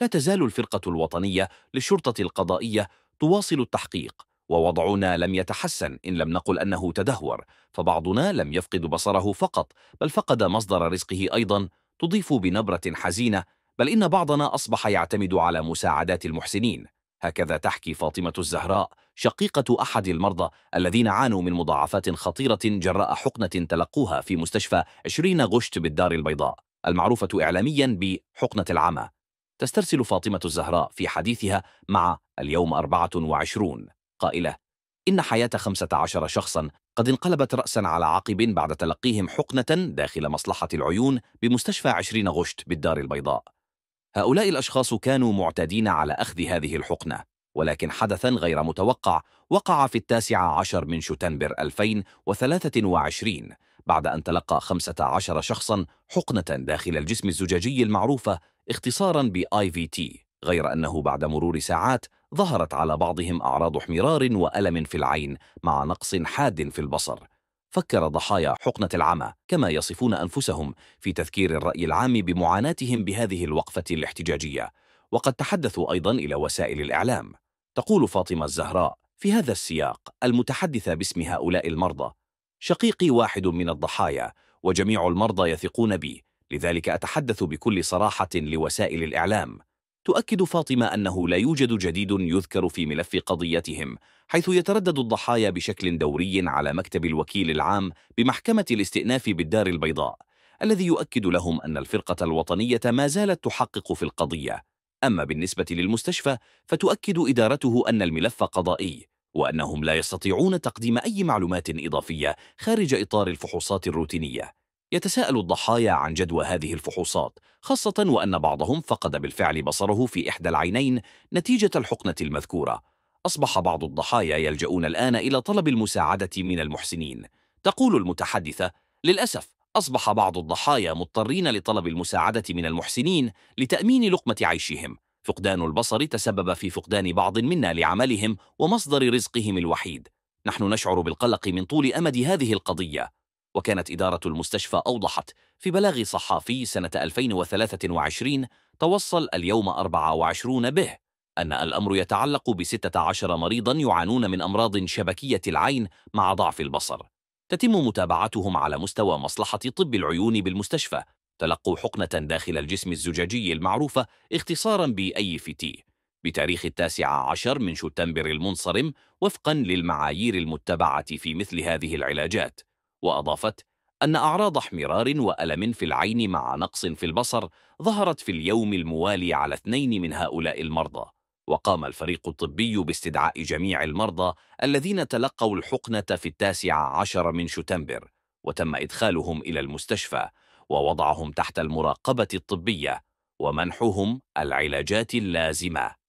لا تزال الفرقة الوطنية للشرطة القضائية تواصل التحقيق ووضعنا لم يتحسن إن لم نقل أنه تدهور فبعضنا لم يفقد بصره فقط بل فقد مصدر رزقه أيضا تضيف بنبرة حزينة بل إن بعضنا أصبح يعتمد على مساعدات المحسنين هكذا تحكي فاطمة الزهراء شقيقة أحد المرضى الذين عانوا من مضاعفات خطيرة جراء حقنة تلقوها في مستشفى 20 غشت بالدار البيضاء المعروفة إعلاميا بحقنة العمى تسترسل فاطمة الزهراء في حديثها مع اليوم 24 قائلة إن حياة 15 شخصا قد انقلبت رأسا على عقب بعد تلقيهم حقنة داخل مصلحة العيون بمستشفى 20 غشت بالدار البيضاء هؤلاء الأشخاص كانوا معتادين على أخذ هذه الحقنة ولكن حدثا غير متوقع وقع في التاسع عشر من شتنبر 2023 بعد أن تلقى 15 شخصا حقنة داخل الجسم الزجاجي المعروفة اختصارا ب IVT غير أنه بعد مرور ساعات ظهرت على بعضهم أعراض احمرار وألم في العين مع نقص حاد في البصر فكر ضحايا حقنة العمى كما يصفون أنفسهم في تذكير الرأي العام بمعاناتهم بهذه الوقفة الاحتجاجية وقد تحدثوا أيضا إلى وسائل الإعلام تقول فاطمة الزهراء في هذا السياق المتحدثة باسم هؤلاء المرضى شقيقي واحد من الضحايا وجميع المرضى يثقون بي لذلك أتحدث بكل صراحة لوسائل الإعلام تؤكد فاطمة أنه لا يوجد جديد يذكر في ملف قضيتهم حيث يتردد الضحايا بشكل دوري على مكتب الوكيل العام بمحكمة الاستئناف بالدار البيضاء الذي يؤكد لهم أن الفرقة الوطنية ما زالت تحقق في القضية أما بالنسبة للمستشفى فتؤكد إدارته أن الملف قضائي وأنهم لا يستطيعون تقديم أي معلومات إضافية خارج إطار الفحوصات الروتينية يتساءل الضحايا عن جدوى هذه الفحوصات خاصة وأن بعضهم فقد بالفعل بصره في إحدى العينين نتيجة الحقنة المذكورة أصبح بعض الضحايا يلجؤون الآن إلى طلب المساعدة من المحسنين تقول المتحدثة للأسف أصبح بعض الضحايا مضطرين لطلب المساعدة من المحسنين لتأمين لقمة عيشهم فقدان البصر تسبب في فقدان بعض منا لعملهم ومصدر رزقهم الوحيد نحن نشعر بالقلق من طول أمد هذه القضية وكانت إدارة المستشفى أوضحت في بلاغ صحافي سنة 2023 توصل اليوم 24 به أن الأمر يتعلق ب 16 مريضا يعانون من أمراض شبكية العين مع ضعف البصر تتم متابعتهم على مستوى مصلحة طب العيون بالمستشفى تلقوا حقنة داخل الجسم الزجاجي المعروفة اختصارا بأي فتي بتاريخ التاسع عشر من شتنبر المنصرم وفقا للمعايير المتبعة في مثل هذه العلاجات وأضافت أن أعراض احمرار وألم في العين مع نقص في البصر ظهرت في اليوم الموالي على اثنين من هؤلاء المرضى وقام الفريق الطبي باستدعاء جميع المرضى الذين تلقوا الحقنة في التاسع عشر من شتنبر وتم إدخالهم إلى المستشفى ووضعهم تحت المراقبة الطبية ومنحهم العلاجات اللازمة